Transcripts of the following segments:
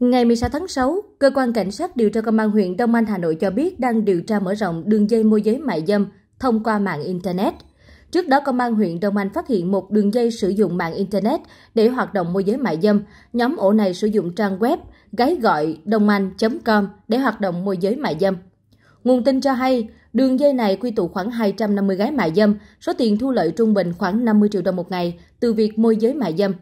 Ngày 16 tháng 6, Cơ quan Cảnh sát điều tra Công an huyện Đông Anh, Hà Nội cho biết đang điều tra mở rộng đường dây môi giới mại dâm thông qua mạng Internet. Trước đó, Công an huyện Đông Anh phát hiện một đường dây sử dụng mạng Internet để hoạt động môi giới mại dâm. Nhóm ổ này sử dụng trang web gái gọi đông anh .com để hoạt động môi giới mại dâm. Nguồn tin cho hay, đường dây này quy tụ khoảng 250 gái mại dâm, số tiền thu lợi trung bình khoảng 50 triệu đồng một ngày từ việc môi giới mại dâm.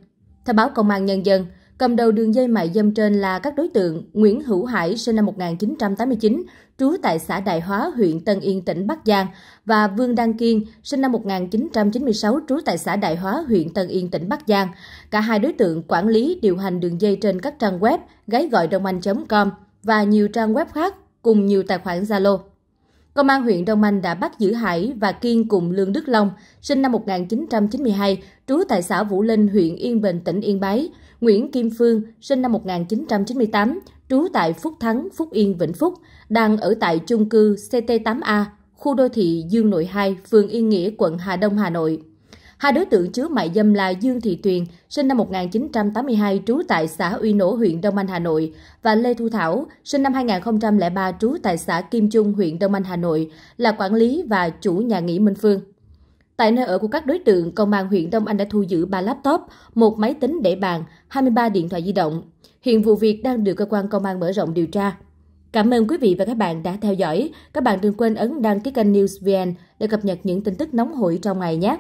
Theo báo Công an Nhân dân, Cầm đầu đường dây mại dâm trên là các đối tượng Nguyễn Hữu Hải sinh năm 1989, trú tại xã Đại Hóa, huyện Tân Yên, tỉnh Bắc Giang và Vương Đăng Kiên sinh năm 1996, trú tại xã Đại Hóa, huyện Tân Yên, tỉnh Bắc Giang. Cả hai đối tượng quản lý điều hành đường dây trên các trang web gái gọi đồng anh.com và nhiều trang web khác cùng nhiều tài khoản Zalo. Công an huyện Đông Anh đã bắt giữ Hải và Kiên cùng Lương Đức Long, sinh năm 1992, trú tại xã Vũ Linh, huyện Yên Bình, tỉnh Yên Bái, Nguyễn Kim Phương, sinh năm 1998, trú tại Phúc Thắng, Phúc Yên, Vĩnh Phúc, đang ở tại chung cư CT8A, khu đô thị Dương Nội 2, phường Yên Nghĩa, quận Hà Đông, Hà Nội. Hai đối tượng chứa mại dâm là Dương Thị Tuyền, sinh năm 1982, trú tại xã Uy Nỗ, huyện Đông Anh, Hà Nội, và Lê Thu Thảo, sinh năm 2003, trú tại xã Kim Trung, huyện Đông Anh, Hà Nội, là quản lý và chủ nhà nghỉ Minh Phương. Tại nơi ở của các đối tượng, công an huyện Đông Anh đã thu giữ 3 laptop, một máy tính để bàn, 23 điện thoại di động. Hiện vụ việc đang được cơ quan công an mở rộng điều tra. Cảm ơn quý vị và các bạn đã theo dõi. Các bạn đừng quên ấn đăng ký kênh News VN để cập nhật những tin tức nóng hổi trong ngày nhé.